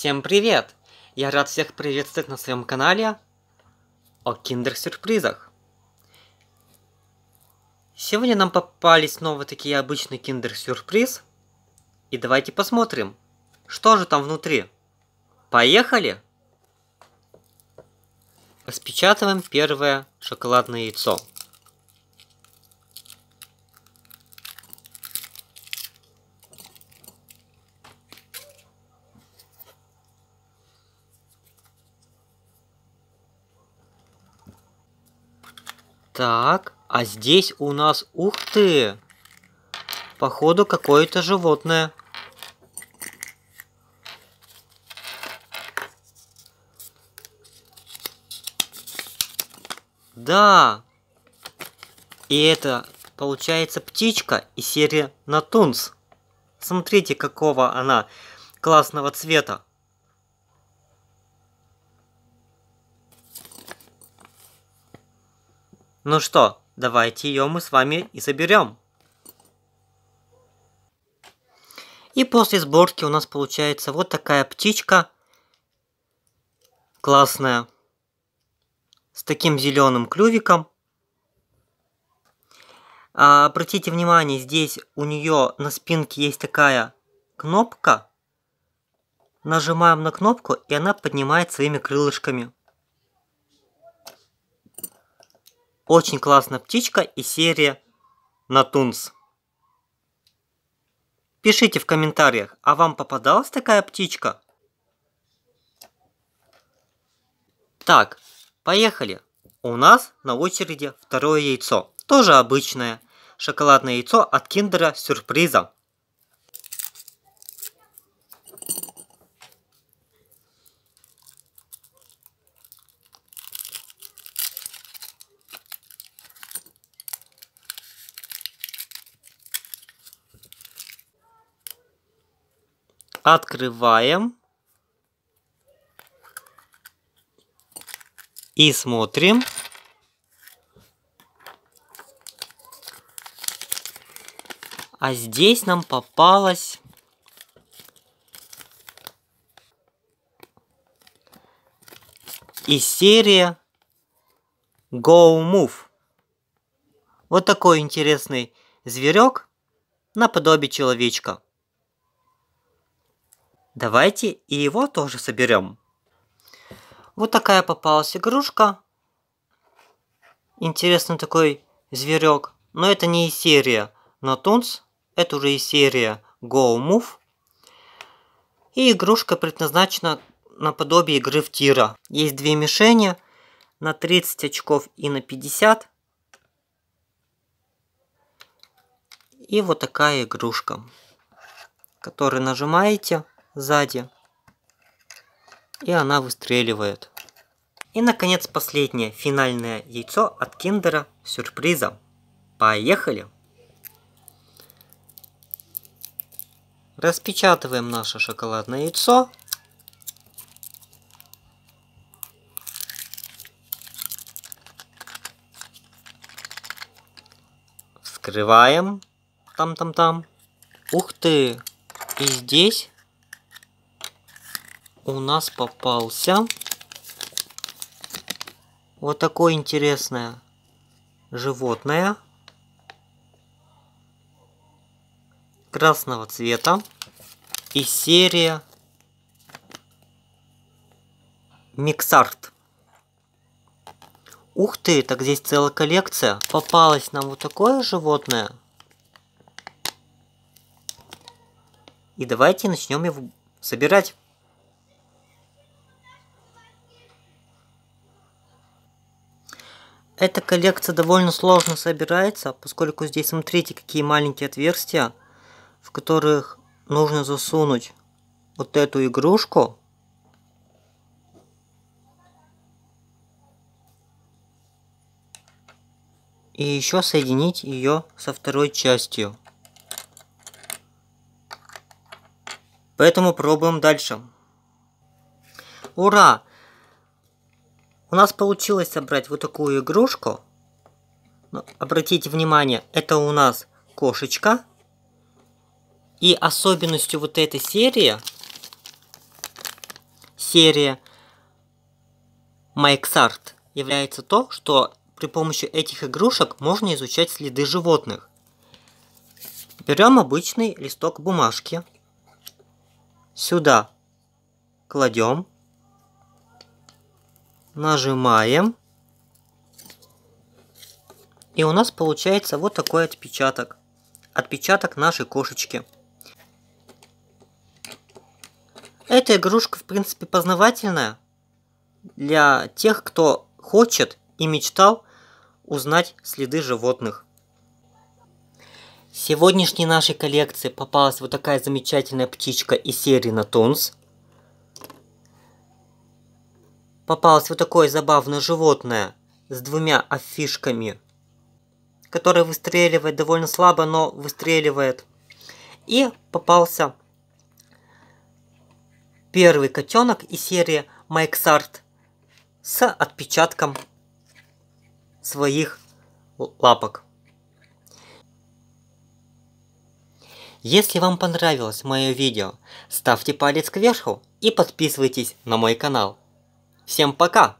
Всем привет! Я рад всех приветствовать на своем канале о киндер-сюрпризах. Сегодня нам попались снова такие обычные киндер-сюрприз. И давайте посмотрим, что же там внутри. Поехали! Распечатываем первое шоколадное яйцо. Так, а здесь у нас... Ух ты! Походу, какое-то животное. Да! И это, получается, птичка из серии Натунс. Смотрите, какого она классного цвета. Ну что, давайте ее мы с вами и соберем. И после сборки у нас получается вот такая птичка. Классная. С таким зеленым клювиком. А, обратите внимание, здесь у нее на спинке есть такая кнопка. Нажимаем на кнопку, и она поднимает своими крылышками. Очень классная птичка и серия Натунс. Пишите в комментариях, а вам попадалась такая птичка? Так, поехали. У нас на очереди второе яйцо. Тоже обычное. Шоколадное яйцо от киндера сюрприза. Открываем. И смотрим. А здесь нам попалась и серия Go Move. Вот такой интересный зверек наподобие человечка. Давайте и его тоже соберем. Вот такая попалась игрушка. Интересный такой зверек. Но это не из серии. Но это уже из серии Go Move. И игрушка предназначена наподобие игры в тира. Есть две мишени на 30 очков и на 50. И вот такая игрушка, которую нажимаете – сзади. И она выстреливает. И, наконец, последнее, финальное яйцо от киндера сюрприза. Поехали! Распечатываем наше шоколадное яйцо. Вскрываем. Там-там-там. Ух ты! И здесь у нас попался вот такое интересное животное красного цвета и серия Миксарт. Ух ты, так здесь целая коллекция. Попалось нам вот такое животное. И давайте начнем его собирать. Эта коллекция довольно сложно собирается, поскольку здесь смотрите, какие маленькие отверстия, в которых нужно засунуть вот эту игрушку. И еще соединить ее со второй частью. Поэтому пробуем дальше. Ура! У нас получилось собрать вот такую игрушку. Но ну, обратите внимание, это у нас кошечка. И особенностью вот этой серии, серия Майксарт, является то, что при помощи этих игрушек можно изучать следы животных. Берем обычный листок бумажки. Сюда кладем нажимаем. И у нас получается вот такой отпечаток. Отпечаток нашей кошечки. Эта игрушка, в принципе, познавательная для тех, кто хочет и мечтал узнать следы животных. В сегодняшней нашей коллекции попалась вот такая замечательная птичка из серии Натунс. попалось вот такое забавное животное с двумя афишками, которое выстреливает довольно слабо, но выстреливает. И попался первый котенок из серии Майксарт с отпечатком своих лапок. Если вам понравилось мое видео, ставьте палец кверху и подписывайтесь на мой канал. Всем пока!